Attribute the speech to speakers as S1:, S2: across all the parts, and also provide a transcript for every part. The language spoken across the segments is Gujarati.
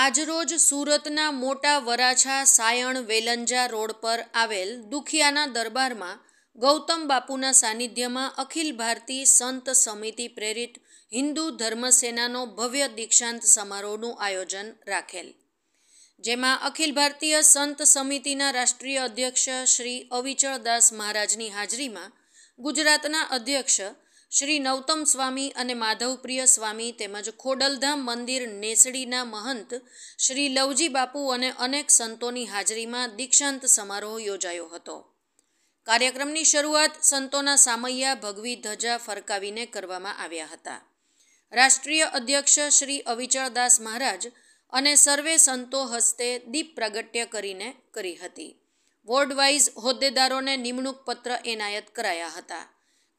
S1: આજરોજ સુરતના મોટા વરાછા સાયણ વેલંજા રોડ પર આવેલ દુખિયાના દરબારમાં ગૌતમ બાપુના સાનિધ્યમાં અખિલ ભારતીય સંત સમિતિ પ્રેરિત હિન્દુ ધર્મસેનાનો ભવ્ય દીક્ષાંત સમારોહનું આયોજન રાખેલ જેમાં અખિલ ભારતીય સંત સમિતિના રાષ્ટ્રીય અધ્યક્ષ શ્રી અવિચળદાસ મહારાજની હાજરીમાં ગુજરાતના અધ્યક્ષ શ્રી નવતમ સ્વામી અને માધવપ્રિય સ્વામી તેમજ ખોડલધામ મંદિર નેસડીના મહંત શ્રી લવજી બાપુ અને અનેક સંતોની હાજરીમાં દીક્ષાંત સમારોહ યોજાયો હતો કાર્યક્રમની શરૂઆત સંતોના સામૈયા ભગવી ધજા ફરકાવીને કરવામાં આવ્યા હતા રાષ્ટ્રીય અધ્યક્ષ શ્રી અવિચળદાસ મહારાજ અને સર્વે સંતો હસ્તે દીપ પ્રગટ્ય કરીને કરી હતી વોર્ડ વાઇઝ હોદ્દેદારોને નિમણૂક પત્ર એનાયત કરાયા હતા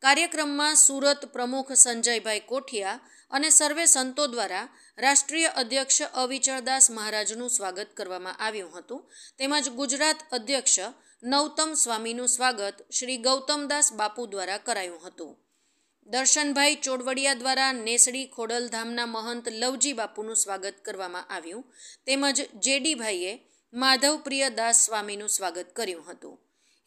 S1: કાર્યક્રમમાં સુરત પ્રમુખ સંજયભાઈ કોઠિયા અને સર્વે સંતો દ્વારા રાષ્ટ્રીય અધ્યક્ષ અવિચળદાસ મહારાજનું સ્વાગત કરવામાં આવ્યું હતું તેમજ ગુજરાત અધ્યક્ષ નવતમ સ્વામીનું સ્વાગત શ્રી ગૌતમદાસ બાપુ દ્વારા કરાયું હતું દર્શનભાઈ ચોડવડિયા દ્વારા નેસડી ખોડલધામના મહંત લવજી બાપુનું સ્વાગત કરવામાં આવ્યું તેમજ જેડીભાઈએ માધવપ્રિય દાસ સ્વામીનું સ્વાગત કર્યું હતું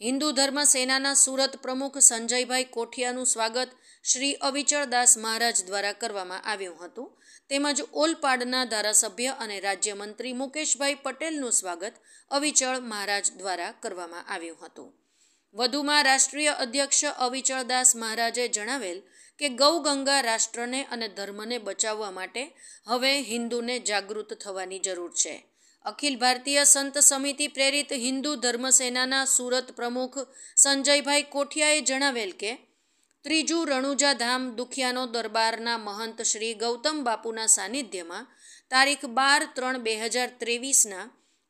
S1: હિન્દુ ધર્મ સેનાના સુરત પ્રમુખ સંજયભાઈ કોઠિયાનું સ્વાગત શ્રી અવિચળદાસ મહારાજ દ્વારા કરવામાં આવ્યું હતું તેમજ ઓલપાડના ધારાસભ્ય અને રાજ્યમંત્રી મુકેશભાઈ પટેલનું સ્વાગત અવિચળ મહારાજ દ્વારા કરવામાં આવ્યું હતું વધુમાં રાષ્ટ્રીય અધ્યક્ષ અવિચળદાસ મહારાજે જણાવેલ કે ગૌગંગા રાષ્ટ્રને અને ધર્મને બચાવવા માટે હવે હિન્દુને જાગૃત થવાની જરૂર છે અખિલ ભારતીય સંત સમિતિ પ્રેરિત હિન્દુ ધર્મસેનાના સુરત પ્રમુખ સંજયભાઈ કોઠિયાએ જણાવેલ કે ત્રીજું રણુજા ધામ દુખિયાનો દરબારના મહંત શ્રી ગૌતમ બાપુના સાનિધ્યમાં તારીખ બાર ત્રણ બે હજાર ત્રેવીસના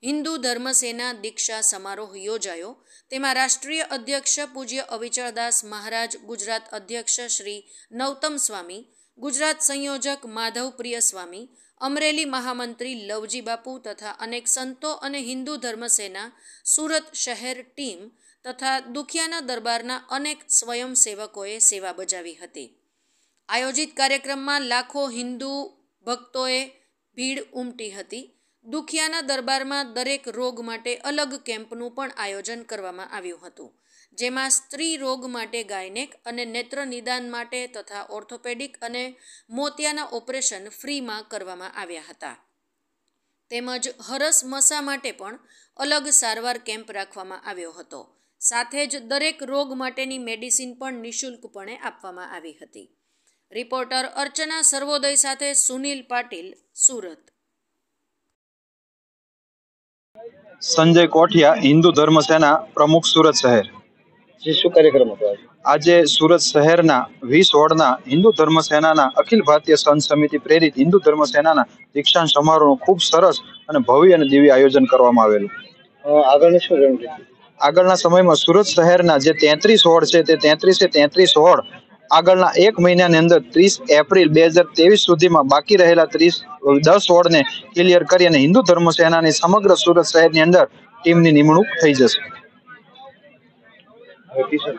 S1: હિન્દુ ધર્મસેના દીક્ષા સમારોહ યોજાયો તેમાં રાષ્ટ્રીય અધ્યક્ષ પૂજ્ય અવિચળદાસ મહારાજ ગુજરાત અધ્યક્ષ શ્રી નવતમ સ્વામી ગુજરાત સંયોજક માધવ પ્રિયસ્વામી અમરેલી મહામંત્રી લવજી બાપુ તથા અનેક સંતો અને હિન્દુ ધર્મસેના સુરત શહેર ટીમ તથા દુખિયાના દરબારના અનેક સ્વયંસેવકોએ સેવા બજાવી હતી આયોજિત કાર્યક્રમમાં લાખો હિન્દુ ભક્તોએ ભીડ ઉમટી હતી દુખિયાના દરબારમાં દરેક રોગ માટે અલગ કેમ્પનું પણ આયોજન કરવામાં આવ્યું હતું જેમાં સ્ત્રી રોગ માટે ગાયનેક અને નેત્ર નિદાન માટે તથા ઓર્થોપેડિક અને મોતિયાના ઓપરેશન ફ્રીમાં કરવામાં આવ્યા હતા તેમજ હરસ મસા માટે પણ અલગ સારવાર કેમ્પ રાખવામાં આવ્યો હતો સાથે જ દરેક રોગ માટેની મેડિસિન પણ નિઃશુલ્કપણે આપવામાં આવી હતી રિપોર્ટર અર્ચના સર્વોદય સાથે સુનિલ પાટીલ સુરત
S2: સંજય કોઠિયા હિન્દુ ધર્મ સેના પ્રમુખ સુરત શહેર આજે સુરત શહેરના વીસ વોર્ડના હિન્દુ ધર્મ સેનાના અખિલ ભારતીય સંત સમિતિ પ્રેરિત હિન્દુ ધર્મ સેનાના દીક્ષાંત સમારોહનું ખૂબ સરસ અને ભવ્ય અને દિવ્ય આયોજન કરવામાં આવેલું આગળનું શું ગણતરી આગળના સમયમાં સુરત શહેરના જે તેત્રીસ વોર્ડ છે તે તેત્રીસે તેત્રીસ વોર્ડ આગળના એક મહિનાની અંદર ત્રીસ એપ્રિલ બે હજાર ત્રેવીસ સુધીમાં બાકી રહેલા ત્રીસ દસ વોર્ડને ક્લિયર કરી અને હિન્દુ ધર્મ સેનાની સમગ્ર સુરત શહેરની અંદર ટીમની નિમણૂક થઈ જશે કિશન